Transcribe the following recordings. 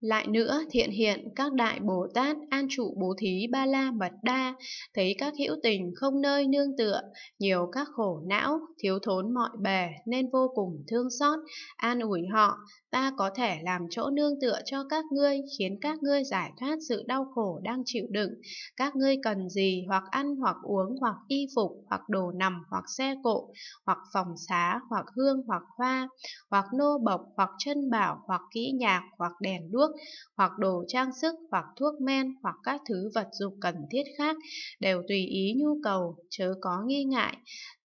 Lại nữa, thiện hiện các đại Bồ Tát an trụ bố thí ba la mật đa, thấy các hữu tình không nơi nương tựa, nhiều các khổ não, thiếu thốn mọi bề nên vô cùng thương xót, an ủi họ, ta có thể làm chỗ nương tựa cho các ngươi, khiến các ngươi giải thoát sự đau khổ đang chịu đựng. Các ngươi cần gì hoặc ăn hoặc uống hoặc y phục hoặc đồ nằm hoặc xe cộ hoặc phòng xá hoặc hương hoặc hoa hoặc nô bộc hoặc chân bảo hoặc kỹ nhạc hoặc đèn đuốc nước, hoặc đồ trang sức, hoặc thuốc men, hoặc các thứ vật dụng cần thiết khác, đều tùy ý nhu cầu, chớ có nghi ngại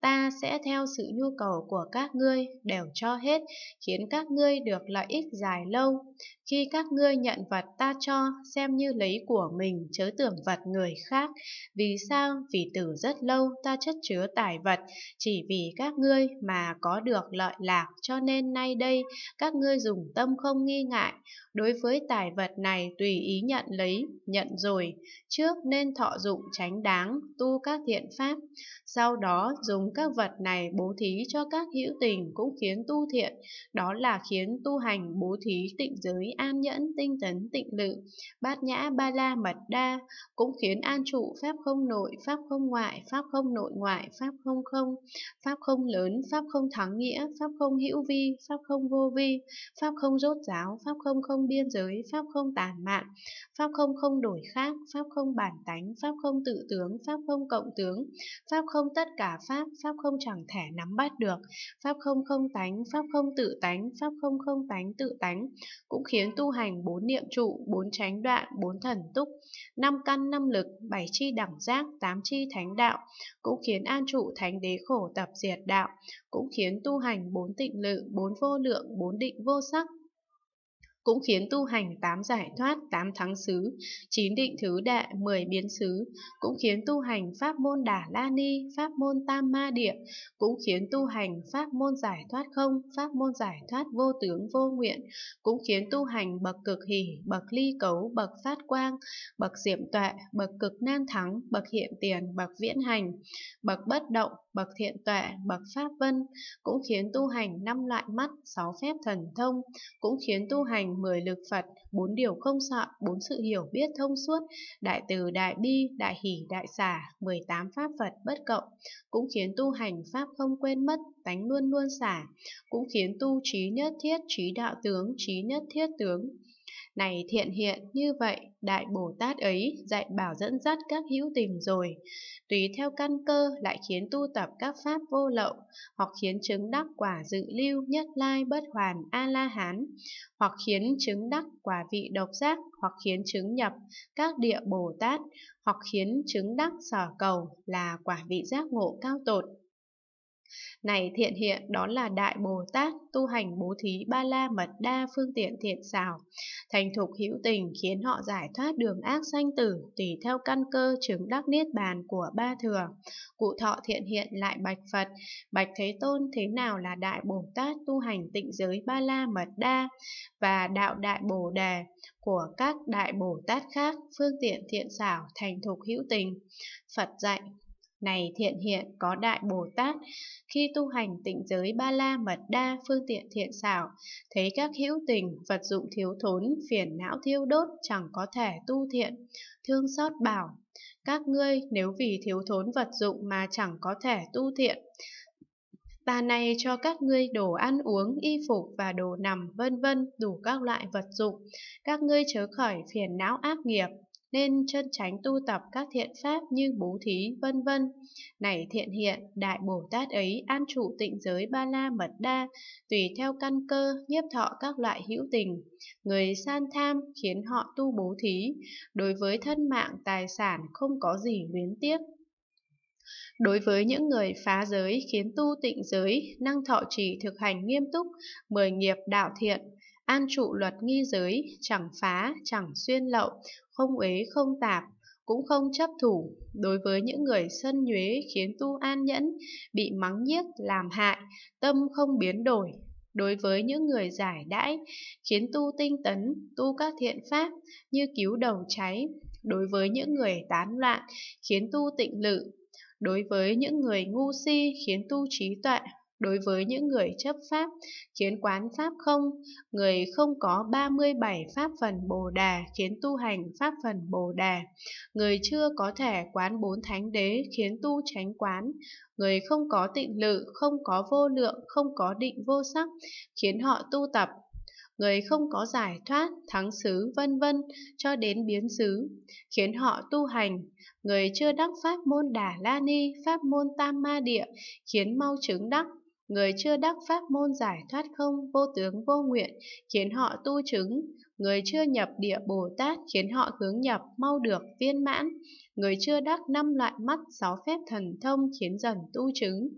ta sẽ theo sự nhu cầu của các ngươi đều cho hết, khiến các ngươi được lợi ích dài lâu. Khi các ngươi nhận vật ta cho, xem như lấy của mình, chớ tưởng vật người khác. Vì sao? Vì từ rất lâu ta chất chứa tài vật, chỉ vì các ngươi mà có được lợi lạc, cho nên nay đây các ngươi dùng tâm không nghi ngại. Đối với tài vật này tùy ý nhận lấy, nhận rồi, trước nên thọ dụng tránh đáng, tu các thiện pháp, sau đó dùng các vật này bố thí cho các hữu tình cũng khiến tu thiện, đó là khiến tu hành bố thí tịnh giới an nhẫn tinh tấn tịnh lự, bát nhã ba la mật đa, cũng khiến an trụ pháp không nội, pháp không ngoại, pháp không nội ngoại, pháp không không, pháp không lớn, pháp không thắng nghĩa, pháp không hữu vi, pháp không vô vi, pháp không rốt giáo, pháp không không biên giới, pháp không tàn mạng pháp không không đổi khác, pháp không bản tánh, pháp không tự tướng, pháp không cộng tướng, pháp không tất cả pháp, Pháp không chẳng thể nắm bắt được. Pháp không không tánh, Pháp không tự tánh, Pháp không không tánh tự tánh, cũng khiến tu hành bốn niệm trụ, bốn tránh đoạn, bốn thần túc, năm căn năm lực, bảy chi đẳng giác, tám chi thánh đạo, cũng khiến an trụ thánh đế khổ tập diệt đạo, cũng khiến tu hành bốn tịnh lự, bốn vô lượng, bốn định vô sắc, cũng khiến tu hành tám giải thoát, tám thắng xứ, chín định thứ đệ, mười biến xứ, cũng khiến tu hành pháp môn đà la ni, pháp môn tam ma địa, cũng khiến tu hành pháp môn giải thoát không, pháp môn giải thoát vô tướng vô nguyện, cũng khiến tu hành bậc cực hỷ, bậc ly cấu, bậc phát quang, bậc diệm tuệ, bậc cực nan thắng, bậc hiện tiền, bậc viễn hành, bậc bất động, bậc thiện tuệ, bậc pháp vân, cũng khiến tu hành năm loại mắt, sáu phép thần thông, cũng khiến tu hành mười lực Phật, bốn điều không sợ, bốn sự hiểu biết thông suốt, đại từ đại bi, đại hỷ đại xả, 18 pháp Phật bất cộng, cũng khiến tu hành pháp không quên mất, tánh luôn luôn xả, cũng khiến tu trí nhất thiết, trí đạo tướng, trí nhất thiết tướng, này thiện hiện như vậy đại bồ tát ấy dạy bảo dẫn dắt các hữu tình rồi tùy theo căn cơ lại khiến tu tập các pháp vô lậu hoặc khiến chứng đắc quả dự lưu nhất lai bất hoàn a la hán hoặc khiến chứng đắc quả vị độc giác hoặc khiến chứng nhập các địa bồ tát hoặc khiến chứng đắc sở cầu là quả vị giác ngộ cao tột này thiện hiện đó là Đại Bồ Tát tu hành bố thí ba la mật đa phương tiện thiện xảo, thành thục hữu tình khiến họ giải thoát đường ác sanh tử tùy theo căn cơ chứng đắc niết bàn của ba thừa. Cụ thọ thiện hiện lại bạch Phật, bạch Thế Tôn thế nào là Đại Bồ Tát tu hành tịnh giới ba la mật đa và đạo Đại Bồ Đề của các Đại Bồ Tát khác phương tiện thiện xảo thành thục hữu tình. Phật dạy này thiện hiện có đại Bồ Tát, khi tu hành tịnh giới ba la mật đa phương tiện thiện xảo, thấy các hữu tình, vật dụng thiếu thốn, phiền não thiêu đốt chẳng có thể tu thiện, thương xót bảo, các ngươi nếu vì thiếu thốn vật dụng mà chẳng có thể tu thiện, Ta này cho các ngươi đồ ăn uống, y phục và đồ nằm, vân vân, đủ các loại vật dụng. Các ngươi chớ khỏi phiền não ác nghiệp, nên chân tránh tu tập các thiện pháp như bố thí, vân vân. Này thiện hiện, Đại Bồ Tát ấy an trụ tịnh giới ba la mật đa, tùy theo căn cơ, nhiếp thọ các loại hữu tình. Người san tham khiến họ tu bố thí, đối với thân mạng, tài sản không có gì luyến tiếc. Đối với những người phá giới khiến tu tịnh giới, năng thọ trì thực hành nghiêm túc, mười nghiệp đạo thiện, an trụ luật nghi giới, chẳng phá, chẳng xuyên lậu, không uế không tạp, cũng không chấp thủ. Đối với những người sân nhuế khiến tu an nhẫn, bị mắng nhiếc, làm hại, tâm không biến đổi. Đối với những người giải đãi, khiến tu tinh tấn, tu các thiện pháp như cứu đầu cháy. Đối với những người tán loạn, khiến tu tịnh lự. Đối với những người ngu si, khiến tu trí tuệ đối với những người chấp pháp, khiến quán pháp không, người không có 37 pháp phần Bồ Đà khiến tu hành pháp phần Bồ Đà, người chưa có thể quán bốn thánh đế khiến tu tránh quán, người không có tịnh lự, không có vô lượng, không có định vô sắc khiến họ tu tập người không có giải thoát, thắng xứ vân vân cho đến biến xứ, khiến họ tu hành, người chưa đắc pháp môn Đà La Ni, pháp môn Tam Ma Địa, khiến mau chứng đắc, Người chưa đắc pháp môn giải thoát không vô tướng vô nguyện khiến họ tu chứng. Người chưa nhập địa Bồ Tát khiến họ hướng nhập mau được viên mãn. Người chưa đắc năm loại mắt sáu phép thần thông khiến dần tu chứng.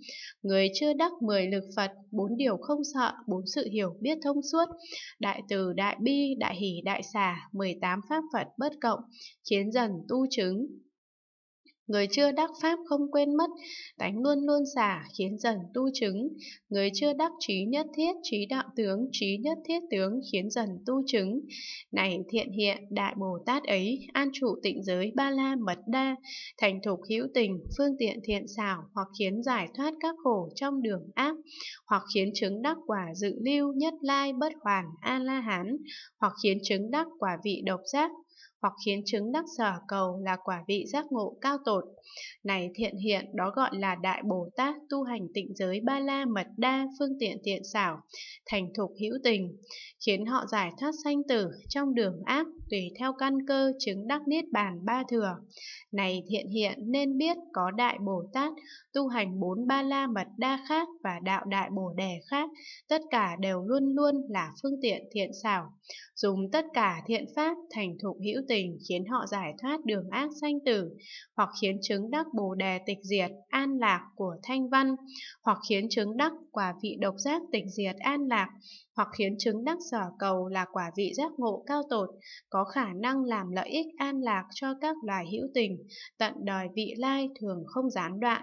Người chưa đắc mười lực Phật, bốn điều không sợ, bốn sự hiểu biết thông suốt. Đại từ, đại bi, đại hỷ, đại xả, 18 pháp Phật bất cộng, khiến dần tu chứng. Người chưa đắc pháp không quên mất, tánh luôn luôn giả khiến dần tu chứng. Người chưa đắc trí nhất thiết, trí đạo tướng, trí nhất thiết tướng khiến dần tu chứng. Này thiện hiện, đại Bồ Tát ấy, an trụ tịnh giới ba la mật đa, thành thục hữu tình, phương tiện thiện xảo hoặc khiến giải thoát các khổ trong đường ác, hoặc khiến chứng đắc quả dự lưu nhất lai bất hoàn a la hán, hoặc khiến chứng đắc quả vị độc giác hoặc khiến chứng đắc sở cầu là quả vị giác ngộ cao tột. Này thiện hiện đó gọi là Đại Bồ Tát tu hành tịnh giới ba la mật đa phương tiện tiện xảo, thành thục hữu tình, khiến họ giải thoát sanh tử trong đường ác tùy theo căn cơ chứng đắc niết bàn ba thừa. Này thiện hiện nên biết có Đại Bồ Tát tu hành bốn ba la mật đa khác và đạo Đại Bồ Đề khác, tất cả đều luôn luôn là phương tiện thiện xảo dùng tất cả thiện pháp thành thục hữu tình khiến họ giải thoát đường ác sanh tử, hoặc khiến chứng đắc bồ đề tịch diệt an lạc của thanh văn, hoặc khiến chứng đắc quả vị độc giác tịch diệt an lạc, hoặc khiến chứng đắc sở cầu là quả vị giác ngộ cao tột, có khả năng làm lợi ích an lạc cho các loài hữu tình, tận đời vị lai thường không gián đoạn.